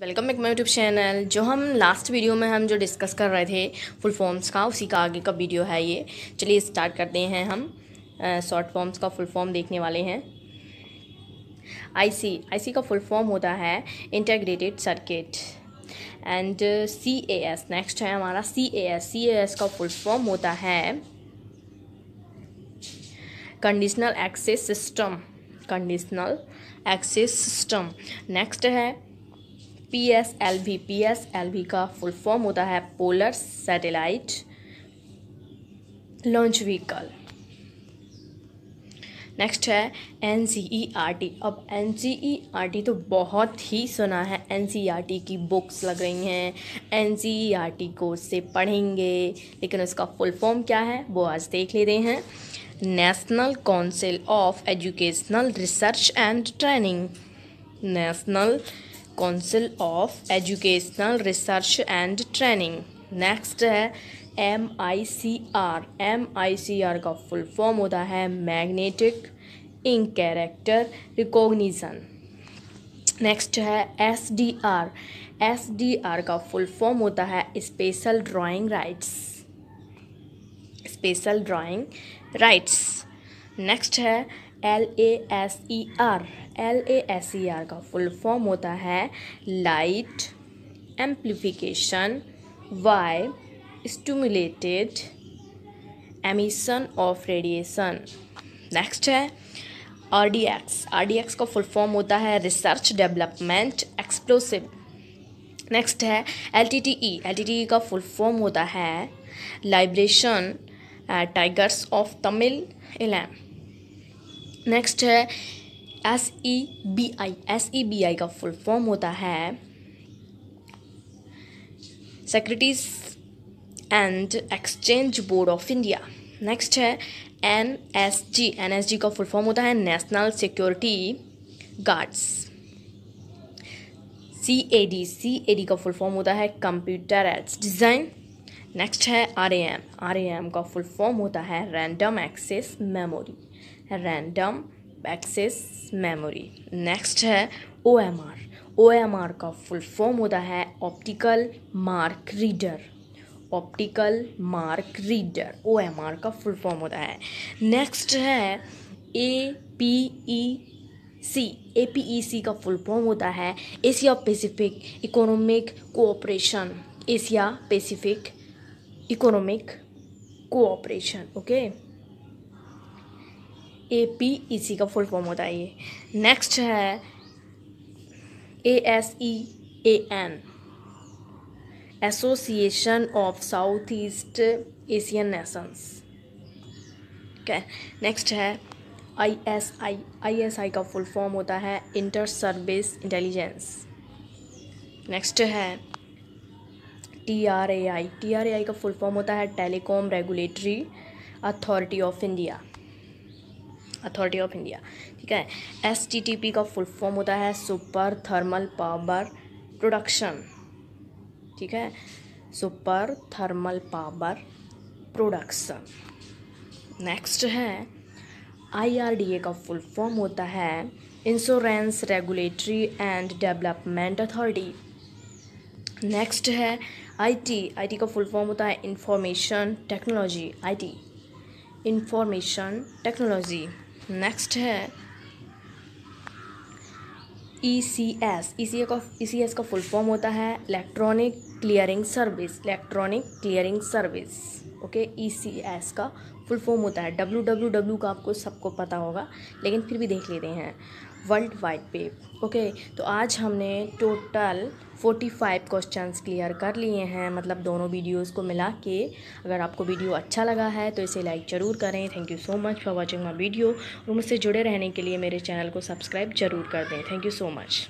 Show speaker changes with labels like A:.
A: welcome back my YouTube channel जो हम last video में हम जो डिस्कस कर रहे थे फुल फॉर्म्स का उसी का आगे का वीडियो है ये चलिए स्टार्ट करते हैं हम शॉर्ट फॉर्म्स का फुल फॉर्म देखने वाले हैं आईसी आईसी का फुल फॉर्म होता है integrated circuit and C S next है हमारा C A S C A S का फुल फॉर्म होता है conditional access system conditional access system next है P S L V P S L V का full form होता है polar satellite launch vehicle next है N C E R T अब N C E R T तो बहुत ही सुना है एन सी आर टी की बुक्स लग रही हैं N C E R T को से पढ़ेंगे लेकिन उसका फुल फॉर्म क्या है वो आज देख लेते हैं national council of educational research and training national council of educational research and training next है M I C R M I C R का फुल फॉर्म होता है magnetic ink character recognition next है S D R S D R का full form होता है special drawing rights special drawing rights next है L A S E R L A S E R का full form होता है light amplification by stimulated emission of radiation next है R D X R D X का full form होता है research development explosive next है L T T E L T T E का full form होता है liberation tigers of Tamil Eelam next है S E B I S E B I का full form होता है secretaries and exchange board of India next है N S G N S G का full form होता है national security guards C A D C A D का full form होता है कंप्यूटर एड्स डिज़ाइन नेक्स्ट है आर एम आर एम का full form होता है random access memory random access memory next है O M R O M R का full form होता है optical mark reader optical mark reader O M R का full form होता है नेक्स्ट है ए पी ई सी ए पी ई सी का full form होता है Asia Pacific economic cooperation Asia Pacific economic cooperation okay A P E C का full form होता है ये नेक्स्ट है A S E A N association of south east Asian nations ठीक है नेक्स्ट है I S I I S I का full form होता है इंटर सर्विस इंटेलिजेंस नेक्स्ट है T R A I T R A I का full form होता है telecom regulatory authority of India authority of India ठीक है एस टी टी पी का फुल फॉर्म होता है सुपर थर्मल पावर प्रोडक्शन ठीक है super thermal power production next है आईआरडीए का फुल फॉर्म होता है insurance regulatory and development authority next है आईटी आईटी का फुल फॉर्म होता है information technology IT information technology next है E C S E C A का ई सी एस का फुल फॉर्म होता है electronic clearing service electronic clearing service okay E C S का full form होता है डब्ल्यू डब्ल्यू डब्ल्यू का आपको सबको पता होगा लेकिन फिर भी देख लेते हैं वर्ल्ड वाइड पे ओके तो आज हमने total forty five question clear कर लिए हैं मतलब दोनों वीडियोस को मिला के अगर आपको वीडियो अच्छा लगा है तो इसे लाइक ज़रूर करें thank you so much for watching my video और मुझसे जुड़े रहने के लिए मेरे चैनल को सब्सक्राइब जरूर कर दें थैंक यू सो मच